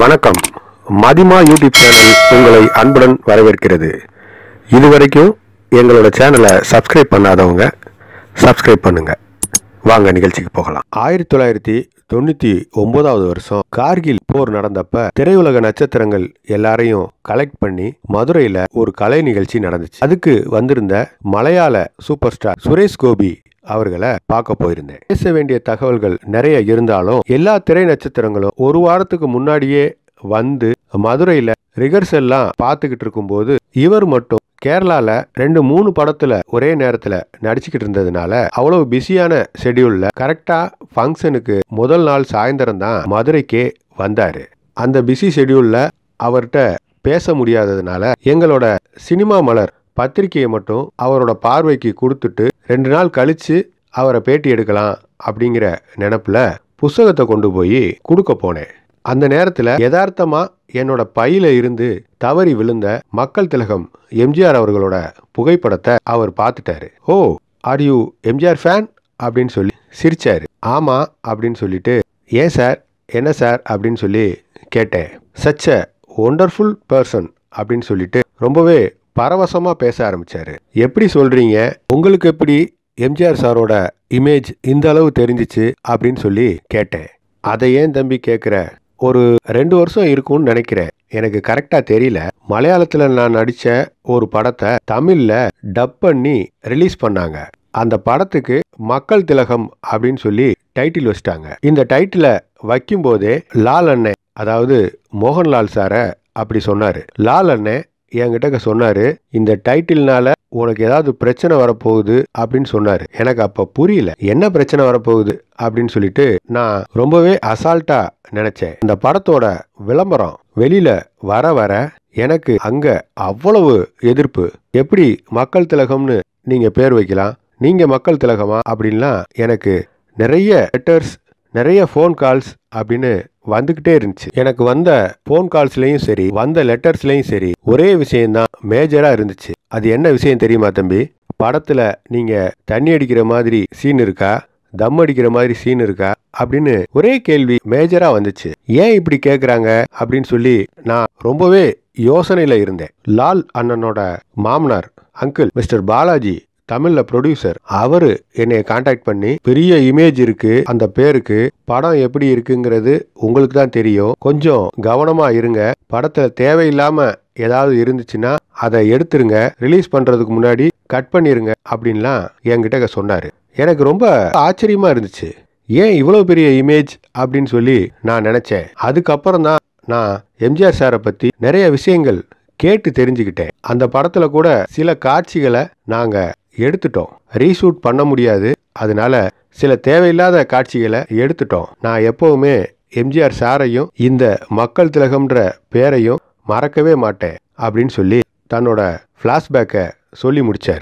வணக்கம் மதிமா YouTube channel உங்களை அன்புடன் வரவேற்கிறது இது வரைக்கும் எங்களோட சேனலை சப்ஸ்கிரைப் பண்ணாதவங்க சப்ஸ்கிரைப் பண்ணுங்க வாங்க நிகழ்ச்சிக்கு போகலாம் ஆயிரத்தி தொள்ளாயிரத்தி தொண்ணூற்றி ஒன்பதாவது வருஷம் கார்கில் போர் நடந்தப்ப திரையுலக நட்சத்திரங்கள் எல்லாரையும் கலெக்ட் பண்ணி மதுரையில் ஒரு கலை நிகழ்ச்சி நடந்துச்சு அதுக்கு வந்திருந்த மலையாள சூப்பர் ஸ்டார் சுரேஷ் கோபி அவர்களை பார்க்க போயிருந்தேன் பேச வேண்டிய தகவல்கள் நிறைய இருந்தாலும் எல்லா திரை நட்சத்திரங்களும் ஒரு வாரத்துக்கு முன்னாடியே வந்து மதுரையில் ரிகர்சல்லாம் பார்த்துக்கிட்டு இருக்கும்போது இவர் மட்டும் கேரளால ரெண்டு மூணு படத்துல ஒரே நேரத்துல நடிச்சுக்கிட்டு இருந்ததுனால அவ்வளவு பிஸியான ஷெடியூல்ல கரெக்டா ஃபங்க்ஷனுக்கு முதல் நாள் சாயந்தரம் தான் மதுரைக்கே வந்தாரு அந்த பிஸி ஷெடியூல்ல அவர்கிட்ட பேச முடியாததுனால எங்களோட சினிமா மலர் பத்திரிகையை மட்டும் அவரோட பார்வைக்கு கொடுத்துட்டு ரெண்டு நாள் கழித்து அவரை பேட்டி எடுக்கலாம் அப்படிங்கிற நினப்பில் புஸ்தகத்தை கொண்டு போய் கொடுக்க போனேன் அந்த நேரத்தில் யதார்த்தமாக என்னோட பையில இருந்து தவறி விழுந்த மக்கள் திலகம் எம்ஜிஆர் அவர்களோட புகைப்படத்தை அவர் பார்த்துட்டாரு oh are you MGR fan அப்படின்னு சொல்லி சிரிச்சாரு ஆமாம் அப்படின்னு சொல்லிட்டு ஏன் சார் என்ன சார் அப்படின்னு சொல்லி கேட்டேன் சச்ச ஒண்டர்ஃபுல் பர்சன் அப்படின்னு சொல்லிட்டு ரொம்பவே பரவசமாக பேச ஆரம்பித்தார் எப்படி சொல்கிறீங்க உங்களுக்கு எப்படி எம்ஜிஆர் சாரோட இமேஜ் இந்த அளவு தெரிஞ்சிச்சு அப்படின்னு சொல்லி கேட்டேன் அதை ஏன் தம்பி கேட்குற ஒரு ரெண்டு வருஷம் இருக்கும்னு நினைக்கிறேன் எனக்கு கரெக்டாக தெரியல மலையாளத்தில் நான் நடித்த ஒரு படத்தை தமிழில் டப் பண்ணி ரிலீஸ் பண்ணாங்க அந்த படத்துக்கு மக்கள் திலகம் அப்படின்னு சொல்லி டைட்டில் வச்சிட்டாங்க இந்த டைட்டிலை வைக்கும்போதே லால் அண்ணே அதாவது மோகன்லால் சாரை அப்படி சொன்னார் லால் அண்ணே என்கிட்ட சொன்னார் இந்த டைட்டில்னால உனக்கு ஏதாவது பிரச்சனை வரப்போகுது அப்படின்னு சொன்னார் எனக்கு அப்போ புரியல என்ன பிரச்சனை வரப்போகுது அப்படின்னு சொல்லிட்டு நான் ரொம்பவே அசால்ட்டாக நினச்சேன் இந்த படத்தோட விளம்பரம் வெளியில் வர வர எனக்கு அங்கே அவ்வளவு எதிர்ப்பு எப்படி மக்கள் திலகம்னு நீங்கள் பேர் வைக்கலாம் நீங்கள் மக்கள் திலகமா அப்படின்லாம் எனக்கு நிறைய லெட்டர்ஸ் நிறைய ஃபோன் கால்ஸ் அப்படின்னு வந்துக்கிட்டே இருந்துச்சு எனக்கு வந்த ஃபோன் கால்ஸ்லயும் சரி வந்த லெட்டர்ஸ்லையும் சரி ஒரே விஷயம்தான் மேஜராக இருந்துச்சு அது என்ன விஷயம் தெரியுமா தம்பி படத்தில் நீங்கள் தண்ணி அடிக்கிற மாதிரி சீன் இருக்கா தம் அடிக்கிற மாதிரி சீன் இருக்கா அப்படின்னு ஒரே கேள்வி மேஜராக வந்துச்சு ஏன் இப்படி கேட்குறாங்க அப்படின்னு சொல்லி நான் ரொம்பவே யோசனையில் இருந்தேன் லால் அண்ணனோட மாமனார் அங்கிள் மிஸ்டர் பாலாஜி தமிழில் ப்ரொடியூசர் அவர் என்னை காண்டாக்ட் பண்ணி பெரிய இமேஜ் இருக்கு அந்த பேருக்கு படம் எப்படி இருக்குங்கிறது உங்களுக்கு தான் தெரியும் கொஞ்சம் கவனமாக இருங்க படத்தில் தேவையில்லாமல் ஏதாவது இருந்துச்சுன்னா அதை எடுத்துருங்க ரிலீஸ் பண்ணுறதுக்கு முன்னாடி கட் பண்ணிருங்க அப்படின்லாம் என்கிட்ட சொன்னார் எனக்கு ரொம்ப ஆச்சரியமாக இருந்துச்சு ஏன் இவ்வளோ பெரிய இமேஜ் அப்படின்னு சொல்லி நான் நினச்சேன் அதுக்கப்புறம் தான் நான் எம்ஜிஆர் சாரை பற்றி நிறைய விஷயங்கள் கேட்டு தெரிஞ்சுக்கிட்டேன் அந்த படத்தில் கூட சில காட்சிகளை நாங்கள் எடுத்துட்டோம் ரீஷூட் பண்ண முடியாது அதனால சில தேவையில்லாத காட்சிகளை எடுத்துட்டோம் நான் எப்போவுமே எம்ஜிஆர் சாரையும் இந்த மக்கள் திலகம்ன்ற பேரையும் மறக்கவே மாட்டேன் அப்படின்னு சொல்லி தன்னோட ஃப்ளாஷ்பேக்கை சொல்லி முடித்தார்